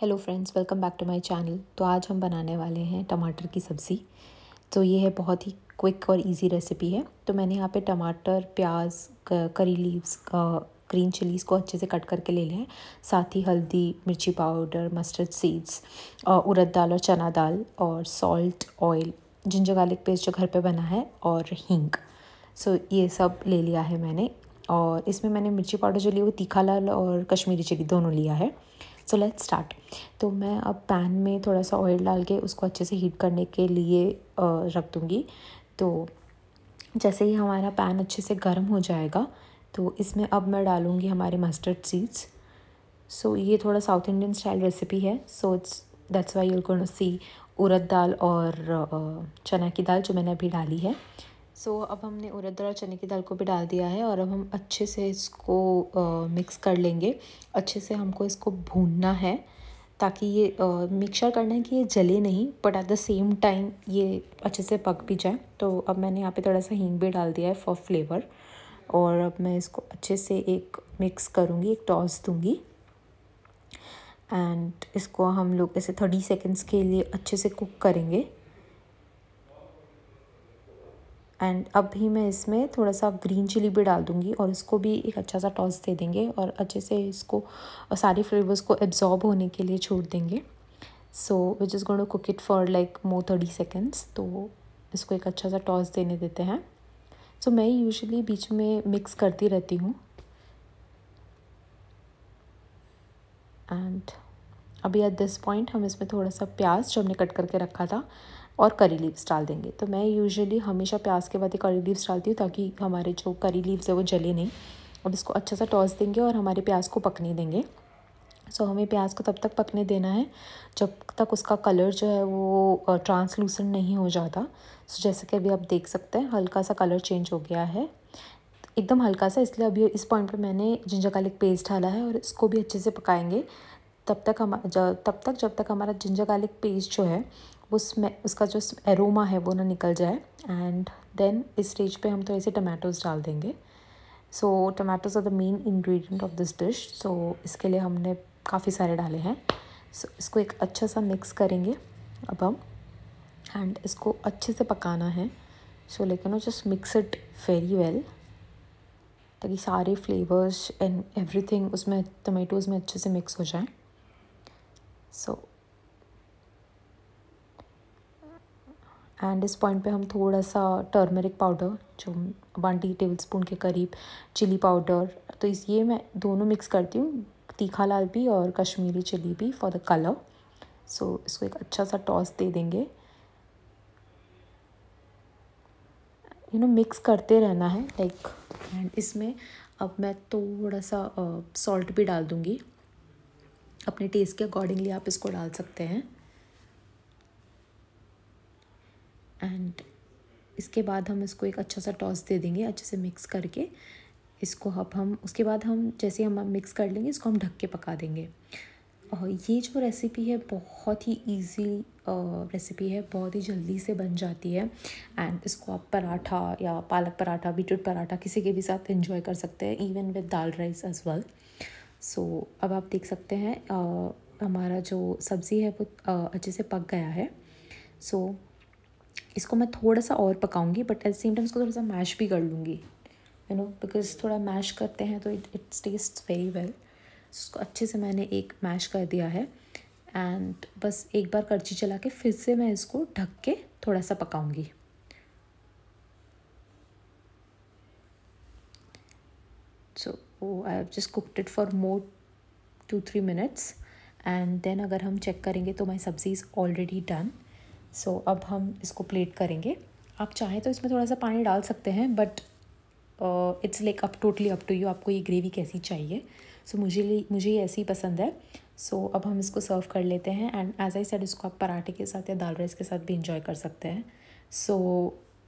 hello friends welcome back to my channel तो आज हम बनाने वाले हैं टमाटर की सब्ज़ी तो ये है बहुत ही क्विक और इजी रेसिपी है तो मैंने यहाँ पे टमाटर प्याज करी लीव्स ग्रीन चिलीज़ को अच्छे से कट करके ले लें साथ ही हल्दी मिर्ची पाउडर मस्टर्ड सीड्स उड़द दाल और चना दाल और salt oil ginger garlic paste जो घर पर बना है और हींग सो ये सब ले लिया है मैंने और इसमें मैंने मिर्ची पाउडर जो लिया वो तीखा लाल और कश्मीरी चिली दोनों लिया है सो लेट्स स्टार्ट तो मैं अब पैन में थोड़ा सा ऑयल डाल के उसको अच्छे से हीट करने के लिए रख दूँगी तो जैसे ही हमारा पैन अच्छे से गर्म हो जाएगा तो इसमें अब मैं डालूँगी हमारे मस्टर्ड सीड्स सो ये थोड़ा साउथ इंडियन स्टाइल रेसिपी है so it's that's why you'll gonna see urad dal और चना की दाल जो मैंने अभी डाली है सो so, अब हमने उरद और चने की दाल को भी डाल दिया है और अब हम अच्छे से इसको आ, मिक्स कर लेंगे अच्छे से हमको इसको भूनना है ताकि ये मिक्सर करना है कि ये जले नहीं but at the same time ये अच्छे से पक भी जाए तो अब मैंने यहाँ पे थोड़ा सा हींग भी डाल दिया है फॉर फ्लेवर और अब मैं इसको अच्छे से एक मिक्स करूँगी एक टॉस दूँगी एंड इसको हम लोग ऐसे थर्टी सेकेंड्स के लिए अच्छे से कुक करेंगे एंड अब भी मैं इसमें थोड़ा सा ग्रीन चिली भी डाल दूँगी और इसको भी एक अच्छा सा टॉस दे देंगे और अच्छे से इसको सारे फ्लेवर्स को एब्जॉर्ब होने के लिए छोड़ देंगे so which is going to cook it for like more thirty seconds तो इसको एक अच्छा सा टॉस देने देते हैं सो so, मैं यूजली बीच में मिक्स करती रहती हूँ एंड अभी एट दिस पॉइंट हम इसमें थोड़ा सा प्याज जो हमने कट करके रखा था और करी लीव्स डाल देंगे तो मैं यूजुअली हमेशा प्याज के बाद ही करी लीव्स डालती हूँ ताकि हमारे जो करी लीव्स है वो जले नहीं अब इसको अच्छा सा टॉस देंगे और हमारे प्याज को पकने देंगे सो so, हमें प्याज को तब तक पकने देना है जब तक उसका कलर जो है वो ट्रांसलूसेंट नहीं हो जाता सो so, जैसे कि अभी आप देख सकते हैं हल्का सा कलर चेंज हो गया है एकदम हल्का सा इसलिए अभी इस पॉइंट पर मैंने जिंजर गार्लिक पेस्ट डाला है और इसको भी अच्छे से पकाएंगे तब तक हम तब तक जब तक हमारा जिंजर गार्लिक पेस्ट जो है वो स्मे उसका जो एरोमा है वो ना निकल जाए एंड देन इस स्टेज पे हम थोड़े से टमाटोज डाल देंगे so tomatoes are the main ingredient of this dish so इसके लिए हमने काफ़ी सारे डाले हैं सो so, इसको एक अच्छा सा मिक्स करेंगे अब हम एंड इसको अच्छे से पकाना है सो लेकिन no just mix it very well ताकि सारे फ्लेवर्स एंड एवरीथिंग उसमें टमेटोज़ में अच्छे से मिक्स हो जाए सो so, एंड इस पॉइंट पे हम थोड़ा सा टर्मरिक पाउडर जो वन टी टेबल स्पून के करीब चिली पाउडर तो इस ये मैं दोनों मिक्स करती हूँ तीखा लाल भी और कश्मीरी चिली भी फॉर द कलर सो इसको एक अच्छा सा टॉस दे देंगे यू नो मिक्स करते रहना है लाइक एंड इसमें अब मैं थोड़ा सा सॉल्ट भी डाल दूँगी अपने टेस्ट के अकॉर्डिंगली आप इसको डाल सकते हैं एंड इसके बाद हम इसको एक अच्छा सा टॉस दे देंगे अच्छे से मिक्स करके इसको अब हम उसके बाद हम जैसे हम मिक्स कर लेंगे इसको हम ढक के पका देंगे और ये जो रेसिपी है बहुत ही इजी रेसिपी है बहुत ही जल्दी से बन जाती है एंड इसको आप पराठा या पालक पराठा बीटरूट पराठा किसी के भी साथ एंजॉय कर सकते हैं even with dal rice as well so अब आप देख सकते हैं हमारा जो सब्ज़ी है वो अच्छे से पक गया है सो so, इसको मैं थोड़ा सा और पकाऊंगी but at the same time इसको थोड़ा सा मैश भी कर लूँगी यू नो बिकॉज थोड़ा मैश करते हैं तो it it's taste very well इसको अच्छे से मैंने एक मैश कर दिया है एंड बस एक बार करछी चला के फिर से मैं इसको ढक के थोड़ा सा पकाऊंगी so I have just cooked it for more two three minutes and then अगर हम चेक करेंगे तो my sabzi is already done so so, अब हम इसको प्लेट करेंगे आप चाहें तो इसमें थोड़ा सा पानी डाल सकते हैं but it's like up totally up to you आपको ये ग्रेवी कैसी चाहिए सो so, मुझे मुझे ये ऐसी पसंद है सो so, अब हम इसको सर्व कर लेते हैं एंड एज आई सेड इसको आप पराठे के साथ या दाल राइस के साथ भी इंजॉय कर सकते हैं so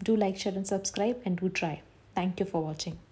do like share and subscribe and do try thank you for watching